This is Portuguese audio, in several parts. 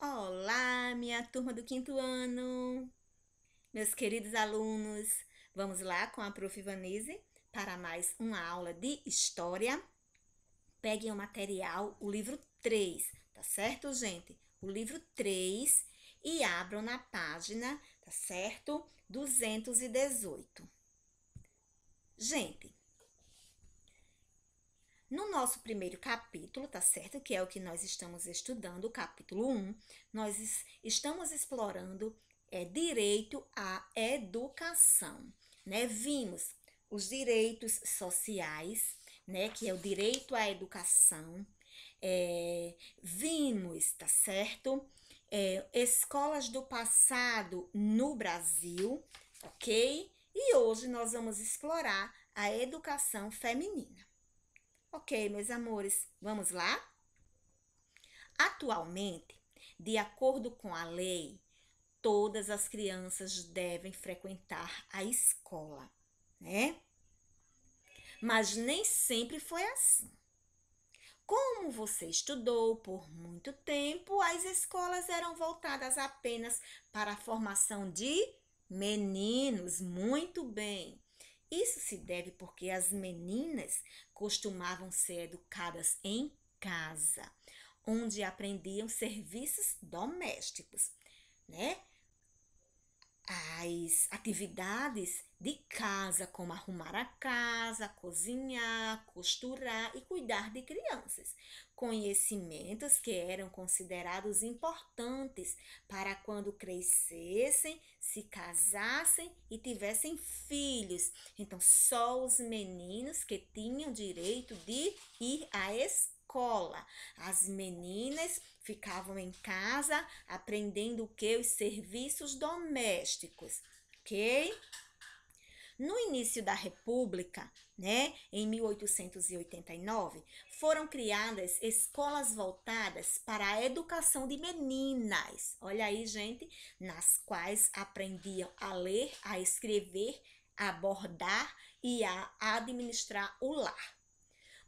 Olá, minha turma do quinto ano! Meus queridos alunos, vamos lá com a Prof. Vanese para mais uma aula de História. Peguem o material, o livro 3, tá certo, gente? O livro 3 e abram na página, tá certo? 218. Gente, no nosso primeiro capítulo, tá certo? Que é o que nós estamos estudando, o capítulo 1, nós estamos explorando é, direito à educação, né? Vimos os direitos sociais, né? Que é o direito à educação. É, vimos, tá certo? É, escolas do passado no Brasil, ok? E hoje nós vamos explorar a educação feminina. Ok, meus amores, vamos lá? Atualmente, de acordo com a lei, todas as crianças devem frequentar a escola, né? Mas nem sempre foi assim. Como você estudou por muito tempo, as escolas eram voltadas apenas para a formação de meninos. Muito bem. Isso se deve porque as meninas costumavam ser educadas em casa, onde aprendiam serviços domésticos, né? as atividades de casa, como arrumar a casa, cozinhar, costurar e cuidar de crianças. Conhecimentos que eram considerados importantes para quando crescessem, se casassem e tivessem filhos. Então, só os meninos que tinham direito de ir à escola escola. As meninas ficavam em casa aprendendo o que os serviços domésticos ok? No início da República, né, em 1889, foram criadas escolas voltadas para a educação de meninas. Olha aí, gente, nas quais aprendiam a ler, a escrever, a bordar e a administrar o lar.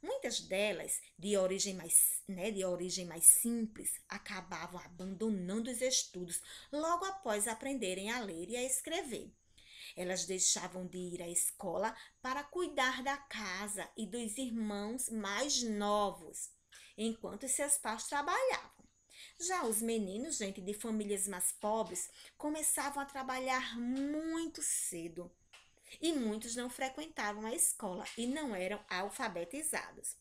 Muitas delas, de origem mais, né, de origem mais simples, acabavam abandonando os estudos logo após aprenderem a ler e a escrever. Elas deixavam de ir à escola para cuidar da casa e dos irmãos mais novos, enquanto seus pais trabalhavam. Já os meninos, gente, de famílias mais pobres, começavam a trabalhar muito cedo e muitos não frequentavam a escola e não eram alfabetizados.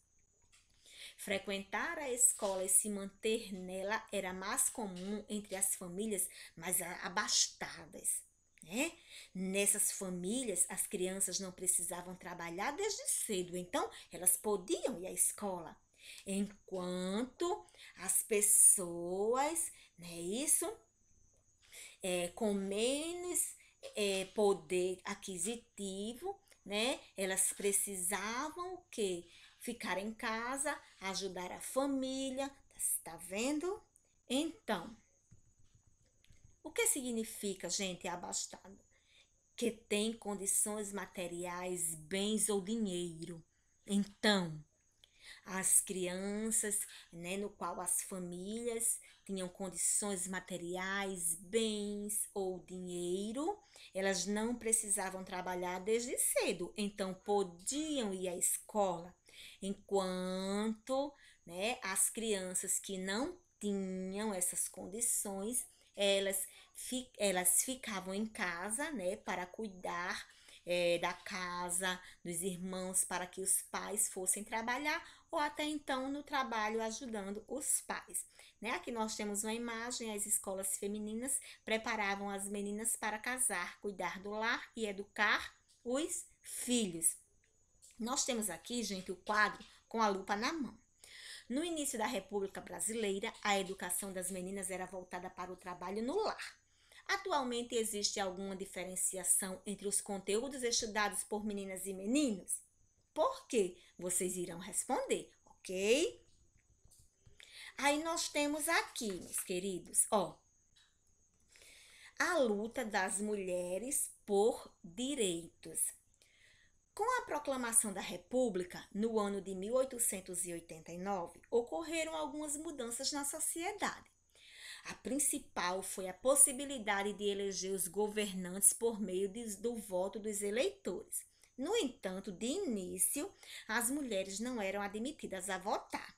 Frequentar a escola e se manter nela era mais comum entre as famílias mais abastadas. Né? Nessas famílias, as crianças não precisavam trabalhar desde cedo, então elas podiam ir à escola. Enquanto as pessoas, não é isso? É, com menos é, poder aquisitivo, né? Elas precisavam o quê? Ficar em casa, ajudar a família, tá vendo? Então, o que significa gente abastado? Que tem condições materiais, bens ou dinheiro. Então, as crianças, né, no qual as famílias tinham condições materiais, bens ou dinheiro, elas não precisavam trabalhar desde cedo, então podiam ir à escola, enquanto né, as crianças que não tinham essas condições, elas, fi, elas ficavam em casa né, para cuidar é, da casa, dos irmãos, para que os pais fossem trabalhar ou até então no trabalho ajudando os pais. Né? Aqui nós temos uma imagem: as escolas femininas preparavam as meninas para casar, cuidar do lar e educar os filhos. Nós temos aqui, gente, o quadro com a lupa na mão. No início da República Brasileira, a educação das meninas era voltada para o trabalho no lar. Atualmente existe alguma diferenciação entre os conteúdos estudados por meninas e meninos? por quê? Vocês irão responder, ok? Aí nós temos aqui, meus queridos, ó, a luta das mulheres por direitos. Com a proclamação da República, no ano de 1889, ocorreram algumas mudanças na sociedade. A principal foi a possibilidade de eleger os governantes por meio de, do voto dos eleitores. No entanto, de início, as mulheres não eram admitidas a votar.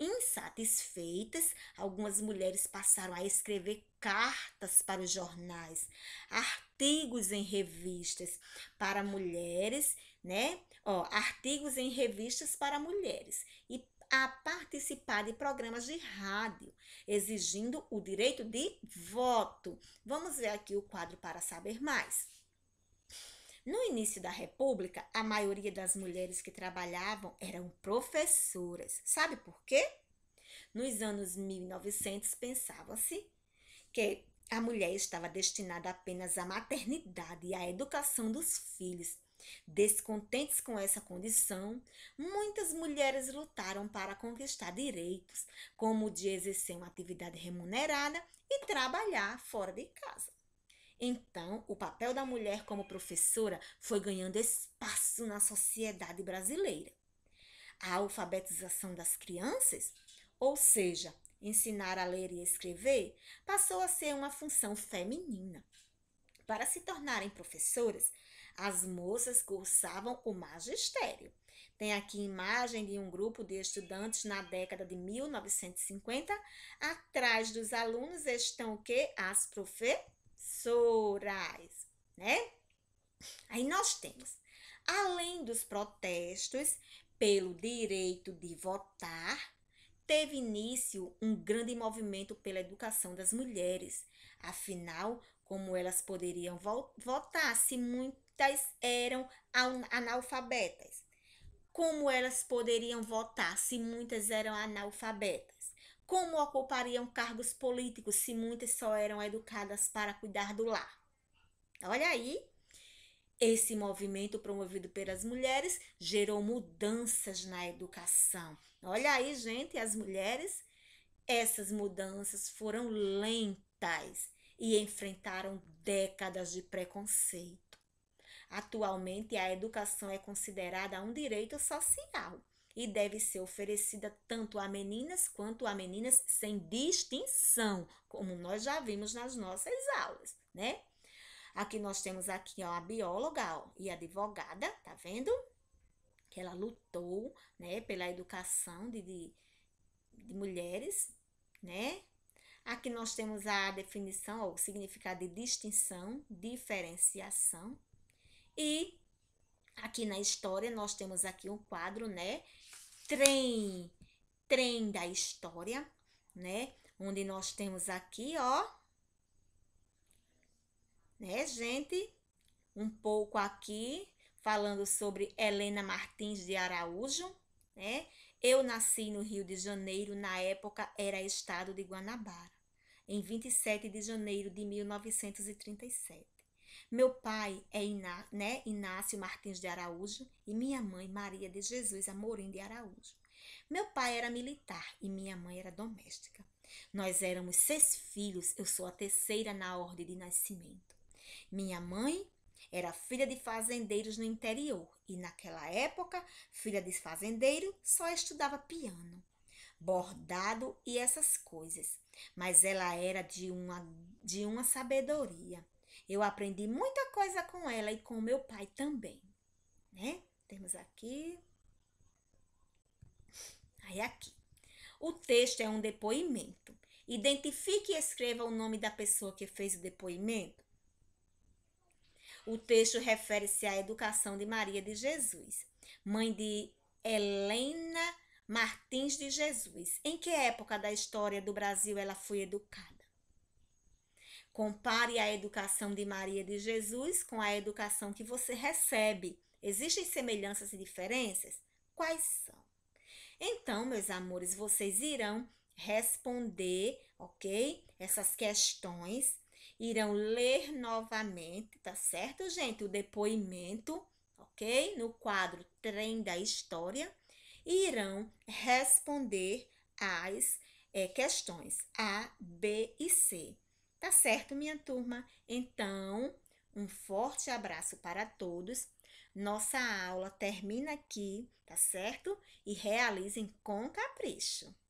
Insatisfeitas, algumas mulheres passaram a escrever cartas para os jornais, artigos em revistas para mulheres, né? Ó, artigos em revistas para mulheres e a participar de programas de rádio, exigindo o direito de voto. Vamos ver aqui o quadro para saber mais. No início da República, a maioria das mulheres que trabalhavam eram professoras. Sabe por quê? Nos anos 1900, pensava-se que a mulher estava destinada apenas à maternidade e à educação dos filhos. Descontentes com essa condição, muitas mulheres lutaram para conquistar direitos, como o de exercer uma atividade remunerada e trabalhar fora de casa. Então, o papel da mulher como professora foi ganhando espaço na sociedade brasileira. A alfabetização das crianças, ou seja, ensinar a ler e escrever, passou a ser uma função feminina. Para se tornarem professoras, as moças cursavam o magistério. Tem aqui imagem de um grupo de estudantes na década de 1950. Atrás dos alunos estão o quê As professoras culturais, né? Aí nós temos, além dos protestos pelo direito de votar, teve início um grande movimento pela educação das mulheres. Afinal, como elas poderiam vo votar se muitas eram analfabetas? Como elas poderiam votar se muitas eram analfabetas? Como ocupariam cargos políticos se muitas só eram educadas para cuidar do lar? Olha aí, esse movimento promovido pelas mulheres gerou mudanças na educação. Olha aí, gente, as mulheres, essas mudanças foram lentas e enfrentaram décadas de preconceito. Atualmente, a educação é considerada um direito social e deve ser oferecida tanto a meninas quanto a meninas sem distinção, como nós já vimos nas nossas aulas, né? Aqui nós temos aqui ó, a bióloga ó, e a advogada, tá vendo? Que ela lutou, né, pela educação de, de, de mulheres, né? Aqui nós temos a definição, ó, o significado de distinção, diferenciação. E aqui na história nós temos aqui um quadro, né? Trem, trem da história, né? Onde nós temos aqui, ó, né, gente? Um pouco aqui falando sobre Helena Martins de Araújo, né? Eu nasci no Rio de Janeiro, na época era estado de Guanabara, em 27 de janeiro de 1937. Meu pai é Iná, né, Inácio Martins de Araújo e minha mãe Maria de Jesus Amorim de Araújo. Meu pai era militar e minha mãe era doméstica. Nós éramos seis filhos, eu sou a terceira na ordem de nascimento. Minha mãe era filha de fazendeiros no interior e, naquela época, filha de fazendeiro só estudava piano, bordado e essas coisas. Mas ela era de uma, de uma sabedoria. Eu aprendi muita coisa com ela e com meu pai também. Né? Temos aqui. Aí aqui. O texto é um depoimento. Identifique e escreva o nome da pessoa que fez o depoimento o texto refere-se à educação de Maria de Jesus, mãe de Helena Martins de Jesus. Em que época da história do Brasil ela foi educada? Compare a educação de Maria de Jesus com a educação que você recebe. Existem semelhanças e diferenças? Quais são? Então, meus amores, vocês irão responder, ok? Essas questões irão ler novamente, tá certo, gente? O depoimento, ok? No quadro Trem da História, e irão responder as é, eh, questões A, B e C. Tá certo, minha turma? Então, um forte abraço para todos. Nossa aula termina aqui, tá certo? E realizem com capricho.